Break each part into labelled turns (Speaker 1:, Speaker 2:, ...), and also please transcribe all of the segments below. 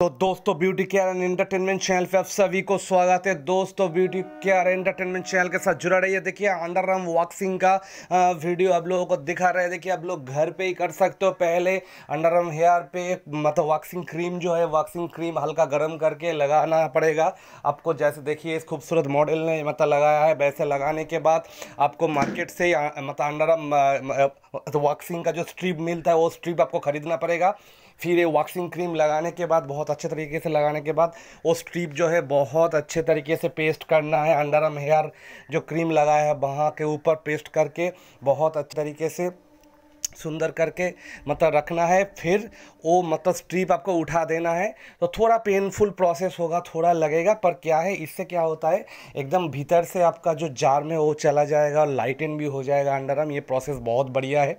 Speaker 1: तो दोस्तों beauty care and entertainment channel पे आप सभी को स्वागत है दोस्तों ब्यूटी केयर एंटरटेनमेंट चैनल के साथ जुड़ा रहिए देखिए अंडर आर्म वॉक्सिंग का वीडियो आप लोगों को दिखा रहे हैं देखिए आप लोग घर पे ही कर सकते हो पहले अंडर आर्म हेयर पे मतलब वॉक्सिंग क्रीम जो है वॉक्सिंग क्रीम हल्का गर्म करके लगाना पड़ेगा आपको जैसे देखिए इस खूबसूरत मॉडल ने मतलब लगाया है वैसे लगाने के बाद आपको मार्केट से मतलब अंडर आर्म वॉक्सिंग का जो स्ट्रिप मिलता है वो स्ट्रिप आपको खरीदना पड़ेगा फिर ये वॉक्सिंग क्रीम लगाने के बाद बहुत अच्छे तरीके से लगाने के बाद वो स्ट्रिप जो है बहुत अच्छे तरीके से पेस्ट करना है अंडर आर्म हेयर जो क्रीम लगाया है वहाँ के ऊपर पेस्ट करके बहुत अच्छे तरीके से सुंदर करके मतलब रखना है फिर वो मतलब स्ट्रिप आपको उठा देना है तो थोड़ा पेनफुल प्रोसेस होगा थोड़ा लगेगा पर क्या है इससे क्या होता है एकदम भीतर से आपका जो जार में वो चला जाएगा और लाइटन भी हो जाएगा अंडर आर्म ये प्रोसेस बहुत बढ़िया है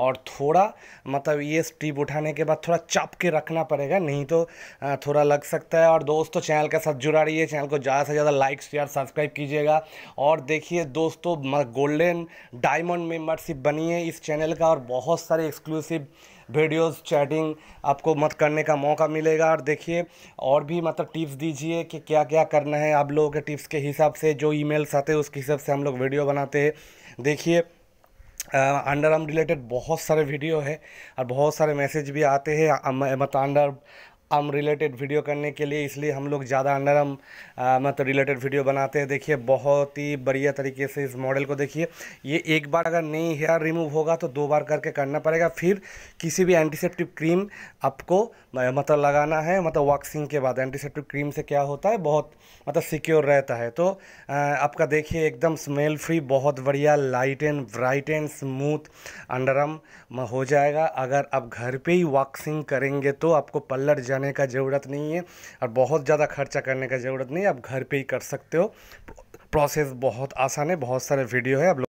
Speaker 1: और थोड़ा मतलब ये स्टीप उठाने के बाद थोड़ा चप के रखना पड़ेगा नहीं तो थोड़ा लग सकता है और दोस्तों चैनल के साथ जुड़ा रही चैनल को ज़्यादा से ज़्यादा लाइक शेयर सब्सक्राइब कीजिएगा और देखिए दोस्तों गोल्डन डायमंड मेम्बरशिप बनी है इस चैनल का और बहुत सारे एक्सक्लूसिव वीडियोस चैटिंग आपको मत करने का मौका मिलेगा और देखिए और भी मतलब टिप्स दीजिए कि क्या क्या करना है आप लोगों के टिप्स के हिसाब से जो ईमेल्स आते हैं उसके हिसाब से हम लोग वीडियो बनाते हैं देखिए अंडर आर्म रिलेटेड बहुत सारे वीडियो है और बहुत सारे मैसेज भी आते हैं मतलब अंडर अम रिलेटेड वीडियो करने के लिए इसलिए हम लोग ज़्यादा नरम मतलब रिलेटेड वीडियो बनाते हैं देखिए बहुत ही बढ़िया तरीके से इस मॉडल को देखिए ये एक बार अगर नहीं हेयर रिमूव होगा तो दो बार करके करना पड़ेगा फिर किसी भी एंटीसेप्टिव क्रीम आपको मतलब लगाना है मतलब वॉक्सिंग के बाद एंटीसेप्टिव क्रीम से क्या होता है बहुत मतलब सिक्योर रहता है तो आपका देखिए एकदम स्मेल फ्री बहुत बढ़िया light and bright and smooth underarm हो जाएगा अगर आप घर पर ही वॉक्सिंग करेंगे तो आपको पल्लर जाने का ज़रूरत नहीं है और बहुत ज़्यादा खर्चा करने का ज़रूरत नहीं है आप घर पे ही कर सकते हो प्रोसेस बहुत आसान है बहुत सारे वीडियो है आप